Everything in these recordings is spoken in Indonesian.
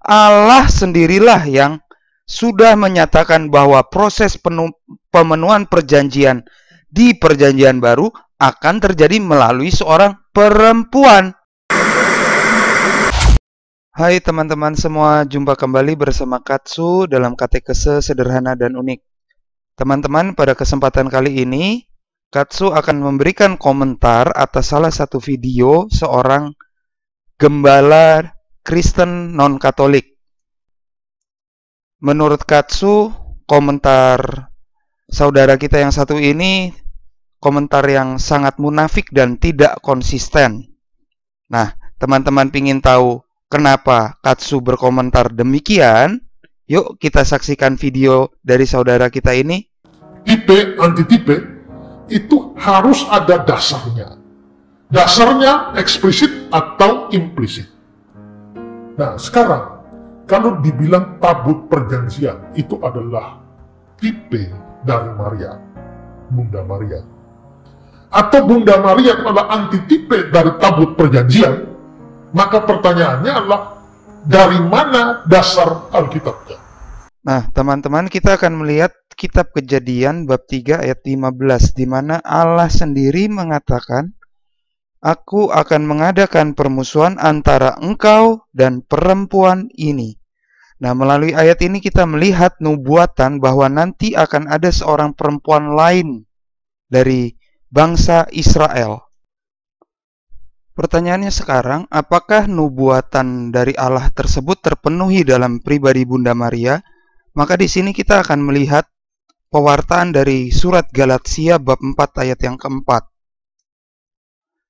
Allah sendirilah yang sudah menyatakan bahwa proses pemenuhan perjanjian di perjanjian baru akan terjadi melalui seorang perempuan. Hai teman-teman semua, jumpa kembali bersama Katsu dalam katekese sederhana dan unik. Teman-teman, pada kesempatan kali ini, Katsu akan memberikan komentar atas salah satu video seorang gembala Kristen non-Katolik. Menurut Katsu, komentar saudara kita yang satu ini komentar yang sangat munafik dan tidak konsisten. Nah, teman-teman ingin tahu kenapa Katsu berkomentar demikian? Yuk kita saksikan video dari saudara kita ini. Tipe anti tipe itu harus ada dasarnya. Dasarnya eksplisit atau implisit. Nah, sekarang kalau dibilang tabut perjanjian itu adalah tipe dari Maria, Bunda Maria. Atau Bunda Maria adalah antitipe dari tabut perjanjian, maka pertanyaannya adalah dari mana dasar Alkitabnya? Nah, teman-teman kita akan melihat kitab Kejadian bab 3 ayat 15 di mana Allah sendiri mengatakan aku akan mengadakan permusuhan antara engkau dan perempuan ini. Nah, melalui ayat ini kita melihat nubuatan bahwa nanti akan ada seorang perempuan lain dari bangsa Israel. Pertanyaannya sekarang, apakah nubuatan dari Allah tersebut terpenuhi dalam pribadi Bunda Maria? Maka di sini kita akan melihat pewartaan dari surat Galatia bab 4 ayat yang keempat.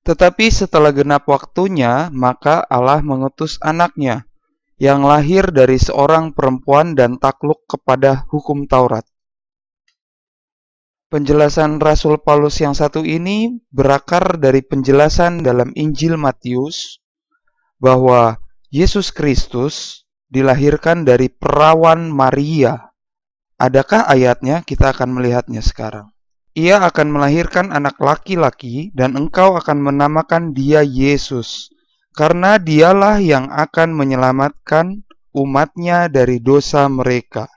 Tetapi setelah genap waktunya, maka Allah mengutus anaknya, yang lahir dari seorang perempuan dan takluk kepada hukum Taurat. Penjelasan Rasul Paulus yang satu ini berakar dari penjelasan dalam Injil Matius bahwa Yesus Kristus dilahirkan dari perawan Maria. Adakah ayatnya? Kita akan melihatnya sekarang ia akan melahirkan anak laki-laki dan engkau akan menamakan dia Yesus, karena dialah yang akan menyelamatkan umatnya dari dosa mereka.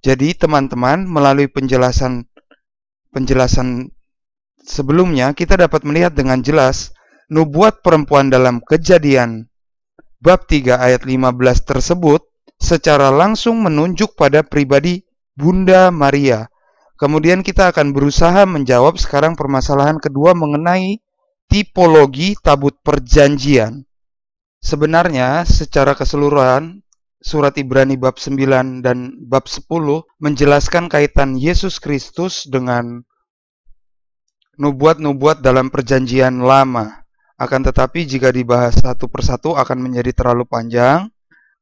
Jadi teman-teman, melalui penjelasan penjelasan sebelumnya kita dapat melihat dengan jelas nubuat perempuan dalam kejadian bab 3 ayat 15 tersebut secara langsung menunjuk pada pribadi Bunda Maria Kemudian kita akan berusaha menjawab sekarang permasalahan kedua mengenai tipologi tabut perjanjian. Sebenarnya secara keseluruhan surat Ibrani bab 9 dan bab 10 menjelaskan kaitan Yesus Kristus dengan nubuat-nubuat dalam perjanjian lama. Akan tetapi jika dibahas satu persatu akan menjadi terlalu panjang.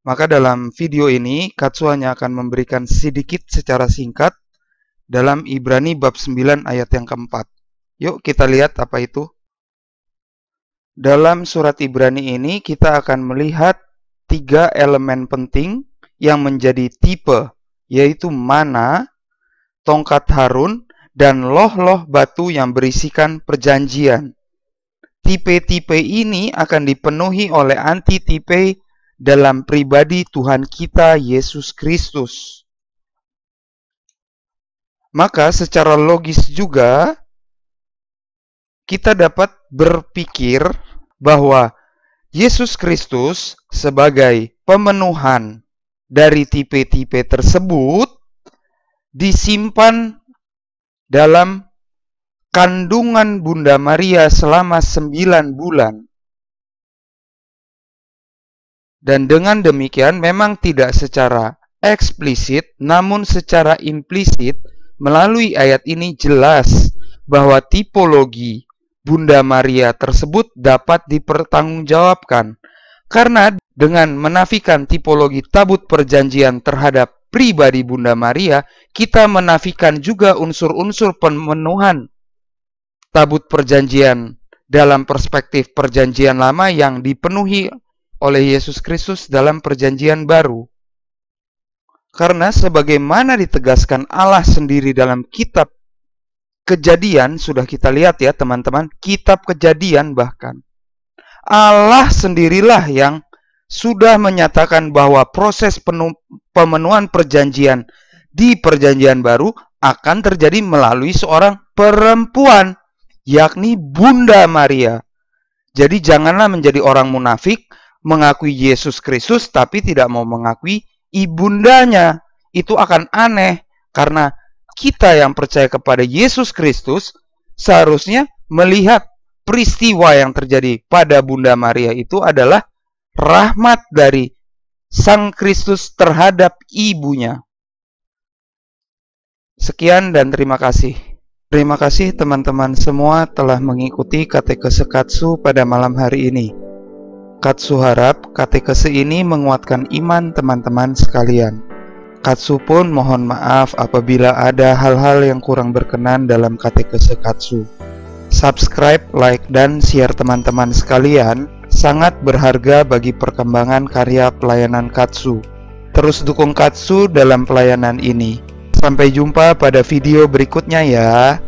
Maka dalam video ini Katsu hanya akan memberikan sedikit secara singkat dalam Ibrani bab 9 ayat yang keempat. Yuk kita lihat apa itu. Dalam surat Ibrani ini kita akan melihat tiga elemen penting yang menjadi tipe, yaitu mana, tongkat Harun, dan loh-loh batu yang berisikan perjanjian. Tipe-tipe ini akan dipenuhi oleh anti-tipe dalam pribadi Tuhan kita Yesus Kristus. Maka secara logis juga kita dapat berpikir bahwa Yesus Kristus sebagai pemenuhan dari tipe-tipe tersebut disimpan dalam kandungan Bunda Maria selama sembilan bulan. Dan dengan demikian memang tidak secara eksplisit namun secara implisit Melalui ayat ini jelas bahwa tipologi Bunda Maria tersebut dapat dipertanggungjawabkan karena dengan menafikan tipologi tabut perjanjian terhadap pribadi Bunda Maria, kita menafikan juga unsur-unsur pemenuhan tabut perjanjian dalam perspektif perjanjian lama yang dipenuhi oleh Yesus Kristus dalam perjanjian baru. Karena sebagaimana ditegaskan Allah sendiri dalam kitab kejadian, sudah kita lihat ya teman-teman, kitab kejadian bahkan. Allah sendirilah yang sudah menyatakan bahwa proses pemenuhan perjanjian di perjanjian baru akan terjadi melalui seorang perempuan, yakni Bunda Maria. Jadi janganlah menjadi orang munafik, mengakui Yesus Kristus tapi tidak mau mengakui ibundanya itu akan aneh karena kita yang percaya kepada Yesus Kristus seharusnya melihat peristiwa yang terjadi pada Bunda Maria itu adalah rahmat dari Sang Kristus terhadap ibunya. Sekian dan terima kasih. Terima kasih teman-teman semua telah mengikuti Katekesekatsu pada malam hari ini. Katsu harap katekese ini menguatkan iman teman-teman sekalian. Katsu pun mohon maaf apabila ada hal-hal yang kurang berkenan dalam katekese Katsu. Subscribe, like, dan share teman-teman sekalian sangat berharga bagi perkembangan karya pelayanan Katsu. Terus dukung Katsu dalam pelayanan ini. Sampai jumpa pada video berikutnya ya.